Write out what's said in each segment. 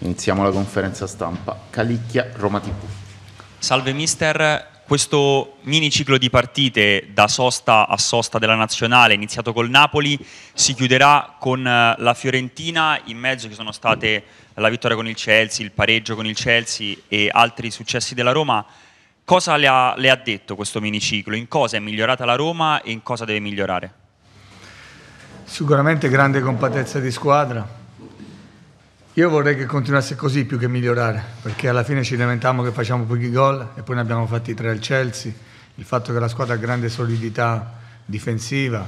Iniziamo la conferenza stampa. Calicchia, Roma TV. Salve mister, questo mini ciclo di partite da sosta a sosta della nazionale, iniziato col Napoli, si chiuderà con eh, la Fiorentina, in mezzo ci sono state la vittoria con il Chelsea, il pareggio con il Chelsea e altri successi della Roma. Cosa le ha, le ha detto questo miniciclo? In cosa è migliorata la Roma e in cosa deve migliorare? Sicuramente grande compattezza di squadra, io vorrei che continuasse così più che migliorare, perché alla fine ci lamentiamo che facciamo pochi gol e poi ne abbiamo fatti tre al Chelsea, il fatto che la squadra ha grande solidità difensiva,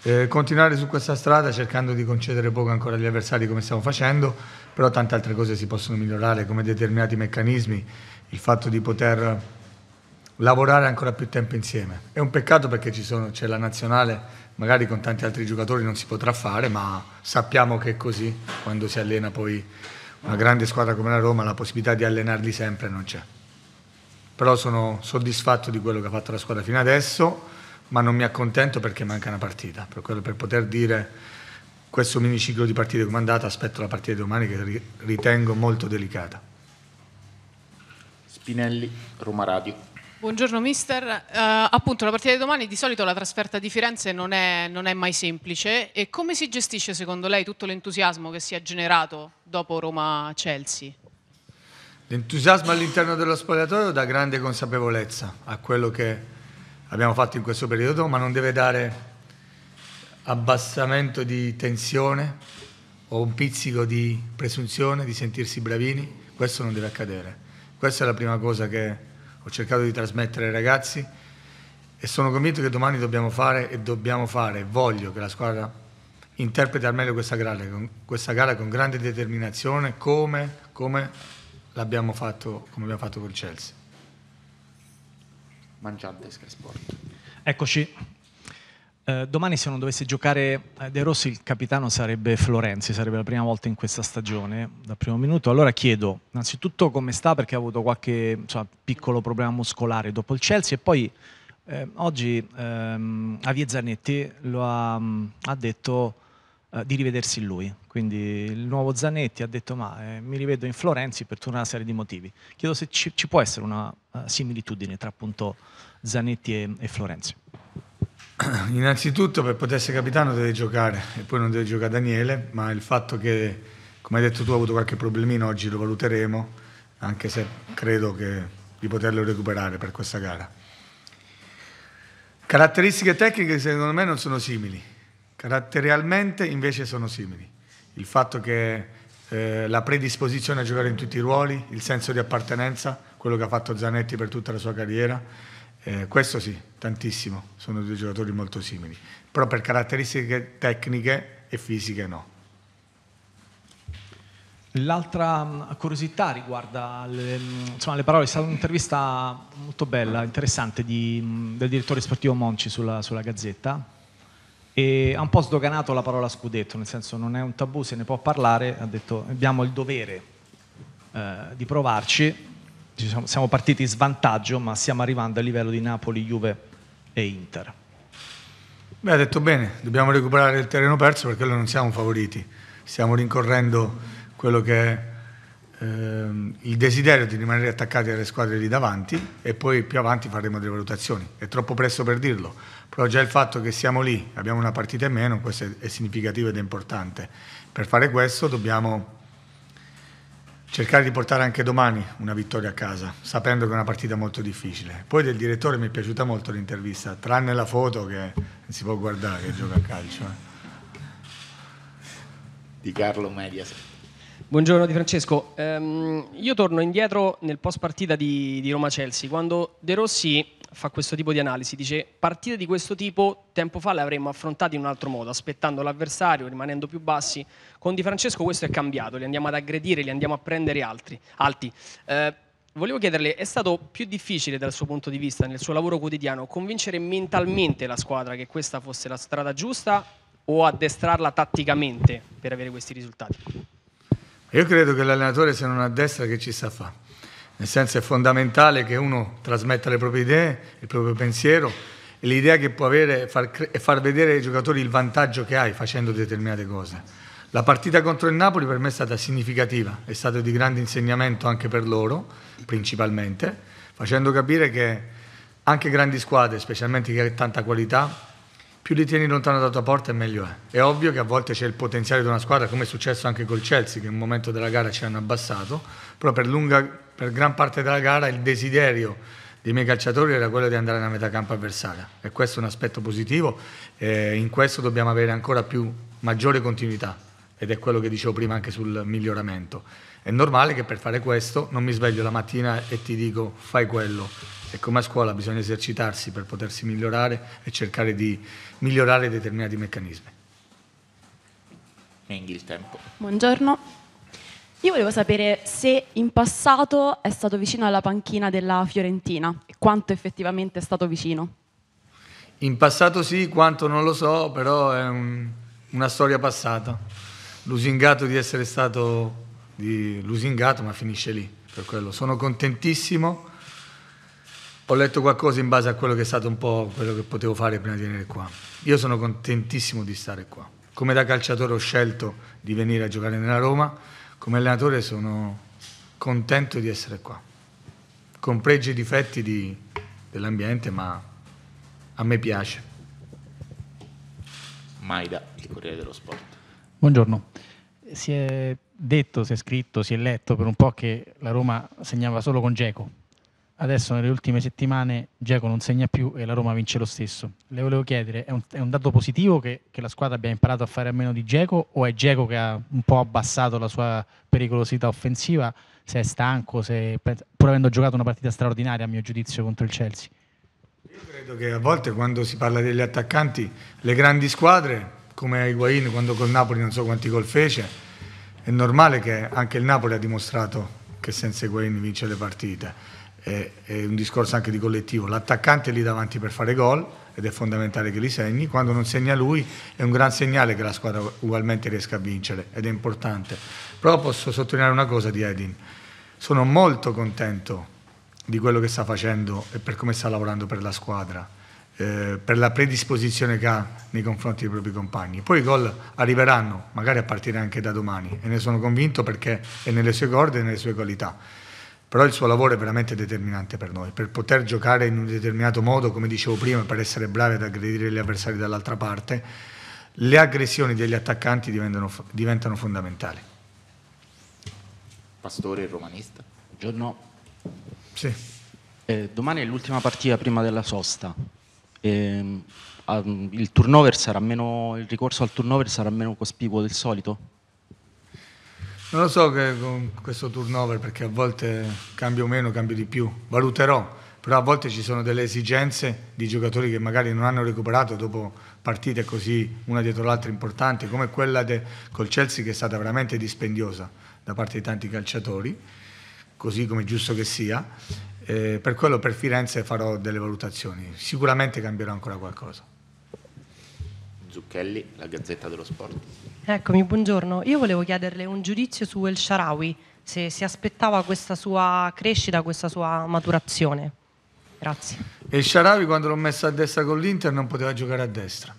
eh, continuare su questa strada cercando di concedere poco ancora agli avversari come stiamo facendo, però tante altre cose si possono migliorare come determinati meccanismi, il fatto di poter lavorare ancora più tempo insieme. È un peccato perché c'è la nazionale magari con tanti altri giocatori non si potrà fare, ma sappiamo che è così, quando si allena poi una grande squadra come la Roma, la possibilità di allenarli sempre non c'è. Però sono soddisfatto di quello che ha fatto la squadra fino adesso, ma non mi accontento perché manca una partita, per, quello, per poter dire questo miniciclo di partite come è andata, aspetto la partita di domani che ritengo molto delicata. Spinelli, Roma Radio. Buongiorno mister, uh, appunto la partita di domani di solito la trasferta di Firenze non è, non è, mai semplice e come si gestisce secondo lei tutto l'entusiasmo che si è generato dopo Roma-Chelsea? L'entusiasmo all'interno dello spogliatoio dà grande consapevolezza a quello che abbiamo fatto in questo periodo ma non deve dare abbassamento di tensione o un pizzico di presunzione, di sentirsi bravini, questo non deve accadere. Questa è la prima cosa che ho cercato di trasmettere ai ragazzi e sono convinto che domani dobbiamo fare e dobbiamo fare, voglio che la squadra interpreti al meglio questa gara, questa gara con grande determinazione come, come l'abbiamo fatto, come abbiamo fatto col Chelsea. Mangiante Sky Sport. Eccoci, eh, domani se non dovesse giocare eh, De Rossi il capitano sarebbe Florenzi, sarebbe la prima volta in questa stagione, dal primo minuto. Allora chiedo innanzitutto come sta perché ha avuto qualche insomma, piccolo problema muscolare dopo il Chelsea e poi eh, oggi ehm, Avie Zanetti lo ha, mm, ha detto eh, di rivedersi lui, quindi il nuovo Zanetti ha detto ma eh, mi rivedo in Florenzi per tutta una serie di motivi. Chiedo se ci, ci può essere una uh, similitudine tra appunto Zanetti e, e Florenzi. Innanzitutto per poter essere capitano deve giocare e poi non deve giocare Daniele, ma il fatto che, come hai detto tu, ha avuto qualche problemino oggi lo valuteremo, anche se credo che, di poterlo recuperare per questa gara. Caratteristiche tecniche secondo me non sono simili, caratterialmente invece sono simili. Il fatto che eh, la predisposizione a giocare in tutti i ruoli, il senso di appartenenza, quello che ha fatto Zanetti per tutta la sua carriera, eh, questo sì, tantissimo, sono due giocatori molto simili, però per caratteristiche tecniche e fisiche no. L'altra mm, curiosità riguarda le, mm, insomma, le, parole, è stata un'intervista molto bella, interessante di, mm, del direttore sportivo Monci sulla, sulla, Gazzetta e ha un po' sdoganato la parola scudetto, nel senso non è un tabù, se ne può parlare, ha detto abbiamo il dovere eh, di provarci Diciamo, siamo partiti in svantaggio, ma stiamo arrivando a livello di Napoli, Juve e Inter. Beh, ha detto bene, dobbiamo recuperare il terreno perso perché noi non siamo favoriti, stiamo rincorrendo quello che è ehm, il desiderio di rimanere attaccati alle squadre lì davanti e poi più avanti faremo delle valutazioni. È troppo presto per dirlo, però già il fatto che siamo lì, abbiamo una partita in meno, questo è, è significativo ed è importante. Per fare questo dobbiamo cercare di portare anche domani una vittoria a casa, sapendo che è una partita molto difficile. Poi del direttore mi è piaciuta molto l'intervista, tranne la foto che si può guardare che gioca a calcio. Eh. Di Carlo Medias. Buongiorno Di Francesco, um, io torno indietro nel post partita di, di Roma-Chelsea, quando De Rossi fa questo tipo di analisi, dice partite di questo tipo tempo fa le avremmo affrontate in un altro modo, aspettando l'avversario, rimanendo più bassi. Con Di Francesco questo è cambiato, li andiamo ad aggredire, li andiamo a prendere altri, alti. Eh, volevo chiederle, è stato più difficile dal suo punto di vista, nel suo lavoro quotidiano, convincere mentalmente la squadra che questa fosse la strada giusta o addestrarla tatticamente per avere questi risultati? Io credo che l'allenatore se non addestra che ci sa fare nel senso è fondamentale che uno trasmetta le proprie idee, il proprio pensiero e l'idea che può avere e far, far vedere ai giocatori il vantaggio che hai facendo determinate cose. La partita contro il Napoli per me è stata significativa, è stato di grande insegnamento anche per loro, principalmente, facendo capire che anche grandi squadre, specialmente che hanno tanta qualità, più li tieni lontano dalla tua porta e meglio è. È ovvio che a volte c'è il potenziale di una squadra, come è successo anche col Chelsea, che in un momento della gara ci hanno abbassato, però per lunga per gran parte della gara il desiderio dei miei calciatori era quello di andare nella metà campo avversaria e questo è un aspetto positivo e eh, in questo dobbiamo avere ancora più maggiore continuità ed è quello che dicevo prima anche sul miglioramento. È normale che per fare questo non mi sveglio la mattina e ti dico fai quello. E come a scuola bisogna esercitarsi per potersi migliorare e cercare di migliorare determinati meccanismi. Menghi il tempo. Buongiorno. Io volevo sapere se in passato è stato vicino alla panchina della Fiorentina e quanto effettivamente è stato vicino. In passato sì, quanto non lo so, però è un, una storia passata. Lusingato di essere stato di lusingato, ma finisce lì. Per quello sono contentissimo. Ho letto qualcosa in base a quello che è stato un po' quello che potevo fare prima di venire qua. Io sono contentissimo di stare qua. Come da calciatore ho scelto di venire a giocare nella Roma come allenatore sono contento di essere qua, con pregi e difetti di, dell'ambiente, ma a me piace. Maida, il Corriere dello Sport. Buongiorno. Si è detto, si è scritto, si è letto per un po' che la Roma segnava solo con Geco adesso nelle ultime settimane Geco non segna più e la Roma vince lo stesso. Le volevo chiedere, è un, è un dato positivo che, che, la squadra abbia imparato a fare a meno di Geco o è Geco che ha un po' abbassato la sua pericolosità offensiva, se è stanco, se, pur avendo giocato una partita straordinaria a mio giudizio contro il Chelsea? Io credo che a volte quando si parla degli attaccanti, le grandi squadre, come Higuain quando col Napoli non so quanti gol fece, è normale che anche il Napoli ha dimostrato che senza Higuain vince le partite è, è un discorso anche di collettivo, l'attaccante è lì davanti per fare gol ed è fondamentale che li segni, quando non segna lui è un gran segnale che la squadra ugualmente riesca a vincere ed è importante. Però posso sottolineare una cosa di Edin, sono molto contento di quello che sta facendo e per come sta lavorando per la squadra. Eh, per la predisposizione che ha nei confronti dei propri compagni. Poi i gol arriveranno, magari a partire anche da domani, e ne sono convinto perché è nelle sue corde e nelle sue qualità però il suo lavoro è veramente determinante per noi, per poter giocare in un determinato modo, come dicevo prima, per essere bravi ad aggredire gli avversari dall'altra parte, le aggressioni degli attaccanti diventano, diventano fondamentali. Pastore romanista. Buongiorno. Sì. Eh, domani è l'ultima partita prima della sosta. Eh, il, il ricorso al turnover sarà meno cospicuo del solito? Non lo so che con questo turnover, perché a volte cambio meno, cambio di più, valuterò, però a volte ci sono delle esigenze di giocatori che magari non hanno recuperato dopo partite così una dietro l'altra importanti, come quella de, col Chelsea che è stata veramente dispendiosa da parte di tanti calciatori, così come è giusto che sia. Eh, per quello per Firenze farò delle valutazioni, sicuramente cambierò ancora qualcosa. Zucchelli, la Gazzetta dello Sport. Eccomi, buongiorno. Io volevo chiederle un giudizio su El Sharawi, se si aspettava questa sua crescita, questa sua maturazione. Grazie. El Sharawi quando l'ho messo a destra con l'Inter non poteva giocare a destra.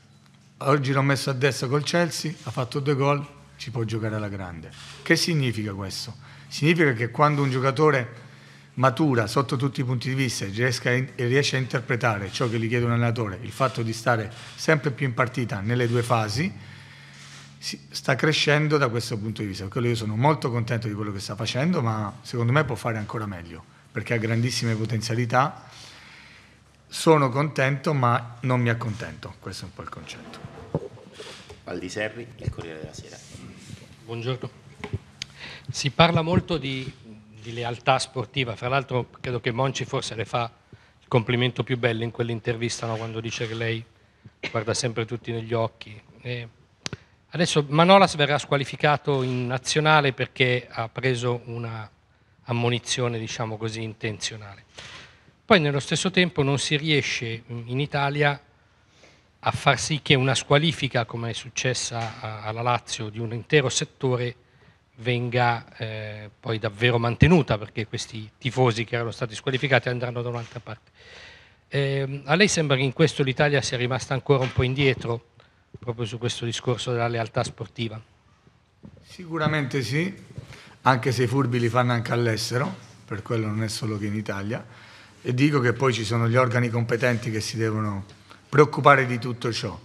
Oggi l'ho messo a destra col Chelsea, ha fatto due gol, ci può giocare alla grande. Che significa questo? Significa che quando un giocatore matura sotto tutti i punti di vista e riesce a interpretare ciò che gli chiede un allenatore, il fatto di stare sempre più in partita nelle due fasi, sta crescendo da questo punto di vista. Per quello io sono molto contento di quello che sta facendo, ma secondo me può fare ancora meglio, perché ha grandissime potenzialità. Sono contento, ma non mi accontento. Questo è un po' il concetto. Valdi Serri, il Corriere della Sera. Buongiorno. Si parla molto di di lealtà sportiva, fra l'altro credo che Monci forse le fa il complimento più bello in quell'intervista no? quando dice che lei guarda sempre tutti negli occhi. E adesso Manolas verrà squalificato in nazionale perché ha preso una ammonizione diciamo così intenzionale. Poi nello stesso tempo non si riesce in Italia a far sì che una squalifica come è successa alla Lazio di un intero settore venga eh, poi davvero mantenuta perché questi tifosi che erano stati squalificati andranno da un'altra parte. Eh, a lei sembra che in questo l'Italia sia rimasta ancora un po' indietro proprio su questo discorso della lealtà sportiva? Sicuramente sì, anche se i furbi li fanno anche all'estero, per quello non è solo che in Italia, e dico che poi ci sono gli organi competenti che si devono preoccupare di tutto ciò.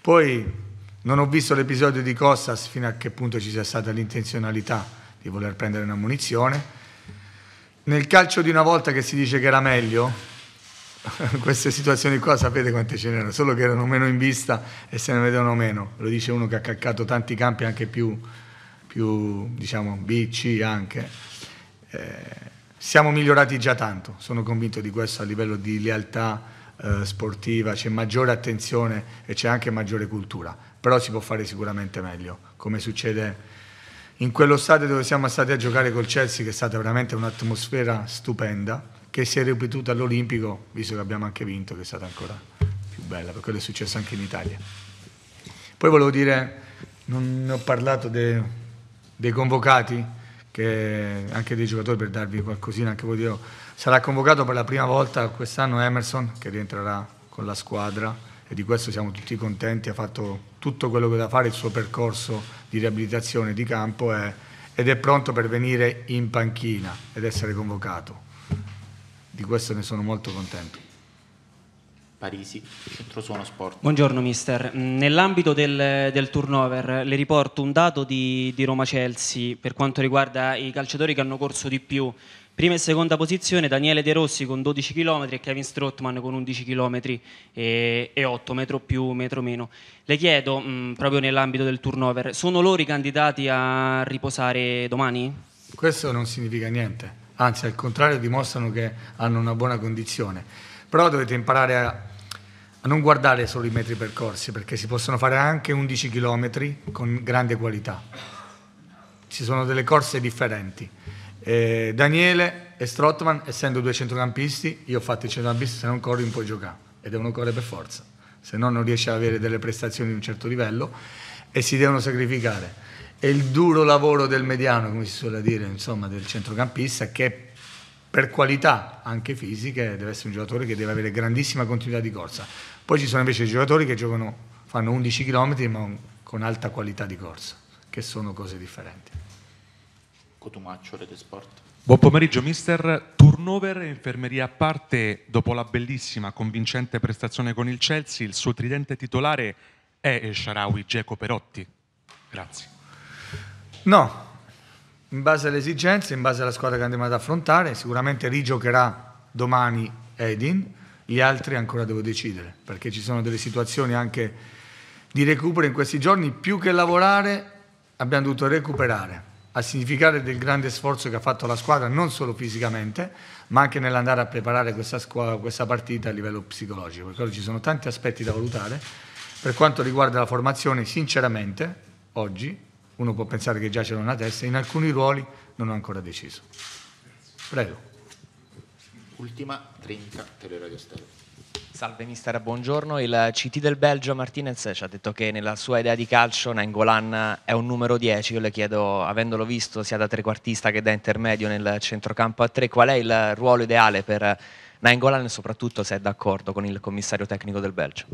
Poi non ho visto l'episodio di Costas fino a che punto ci sia stata l'intenzionalità di voler prendere una munizione. Nel calcio di una volta che si dice che era meglio, queste situazioni qua sapete quante ce n'erano, solo che erano meno in vista e se ne vedevano meno. Lo dice uno che ha calcato tanti campi anche più, più diciamo, B, C anche. Eh, siamo migliorati già tanto, sono convinto di questo a livello di lealtà, eh, sportiva, c'è maggiore attenzione e c'è anche maggiore cultura, però si può fare sicuramente meglio, come succede in quello stadio dove siamo stati a giocare col Chelsea, che è stata veramente un'atmosfera stupenda, che si è ripetuta all'Olimpico, visto che abbiamo anche vinto, che è stata ancora più bella, perché quello è successo anche in Italia. Poi volevo dire, non ho parlato de, dei convocati, che anche dei giocatori per darvi qualcosina, anche voi dirò. Sarà convocato per la prima volta quest'anno Emerson che rientrerà con la squadra e di questo siamo tutti contenti, ha fatto tutto quello che da fare, il suo percorso di riabilitazione di campo è, ed è pronto per venire in panchina ed essere convocato. Di questo ne sono molto contento. Parisi, Centrosuono Sport. Buongiorno mister, nell'ambito del, del, turnover le riporto un dato di, di Roma-Chelsea per quanto riguarda i calciatori che hanno corso di più. Prima e seconda posizione Daniele De Rossi con 12 km e Kevin Strottman con 11 km e, e 8, metro più, metro meno. Le chiedo, mh, mm, proprio nell'ambito del turnover, sono loro i candidati a riposare domani? Questo non significa niente, anzi al contrario dimostrano che hanno una buona condizione però dovete imparare a, a non guardare solo i metri percorsi, perché si possono fare anche 11 km con grande qualità. Ci sono delle corse differenti. Eh, Daniele e Strottman, essendo due centrocampisti, io ho fatto i centrocampisti, se non corri non puoi giocare e devono correre per forza, se no non riesci ad avere delle prestazioni di un certo livello e si devono sacrificare. E il duro lavoro del mediano, come si suole dire, insomma, del centrocampista, che per qualità anche fisiche deve essere un giocatore che deve avere grandissima continuità di corsa. Poi ci sono invece giocatori che giocano, fanno 11 km ma con alta qualità di corsa, che sono cose differenti. Cotumaccio, Rete Sport. Buon pomeriggio mister, turnover e infermeria a parte, dopo la bellissima convincente prestazione con il Chelsea, il suo tridente titolare è El Sharawi Geco Perotti. Grazie. No, in base alle esigenze, in base alla squadra che andremo ad affrontare, sicuramente rigiocherà domani Edin, gli altri ancora devo decidere, perché ci sono delle situazioni anche di recupero in questi giorni, più che lavorare abbiamo dovuto recuperare, a significare del grande sforzo che ha fatto la squadra, non solo fisicamente, ma anche nell'andare a preparare questa, squadra, questa partita a livello psicologico, perché ci sono tanti aspetti da valutare. Per quanto riguarda la formazione, sinceramente, oggi uno può pensare che già ce una testa, in alcuni ruoli non ho ancora deciso. Prego. Ultima trinca Teleradio Stereo. Salve mister, buongiorno. Il CT del Belgio Martinez ci ha detto che nella sua idea di calcio Nangolan è un numero 10. Io le chiedo, avendolo visto sia da trequartista che da intermedio nel centrocampo a tre, qual è il ruolo ideale per Nangolan e soprattutto se è d'accordo con il commissario tecnico del Belgio?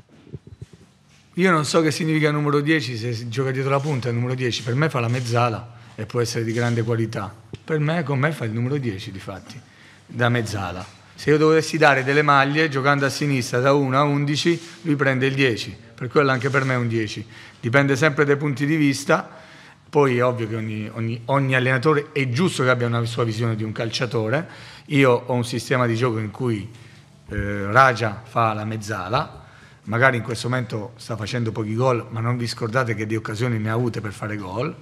Io non so che significa numero 10 se gioca dietro la punta, il numero 10 per me fa la mezzala e può essere di grande qualità. Per me, con me fa il numero 10 di fatti, da mezzala. Se io dovessi dare delle maglie, giocando a sinistra da 1 a 11, lui prende il 10, per quello anche per me è un 10. Dipende sempre dai punti di vista, poi è ovvio che ogni, ogni, ogni allenatore è giusto che abbia una sua visione di un calciatore. Io ho un sistema di gioco in cui eh, Raja fa la mezzala, magari in questo momento sta facendo pochi gol, ma non vi scordate che di occasioni ne ha avute per fare gol.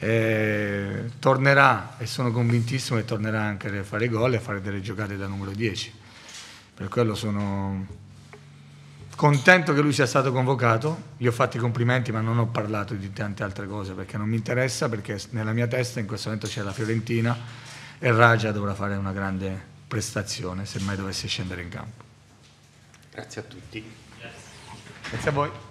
Eh, tornerà e sono convintissimo che tornerà anche a fare gol e a fare delle giocate da numero 10. Per quello sono contento che lui sia stato convocato, gli ho fatto i complimenti ma non ho parlato di tante altre cose perché non mi interessa, perché nella mia testa in questo momento c'è la Fiorentina e Raja dovrà fare una grande prestazione se mai dovesse scendere in campo. Grazie a tutti. It's a boy.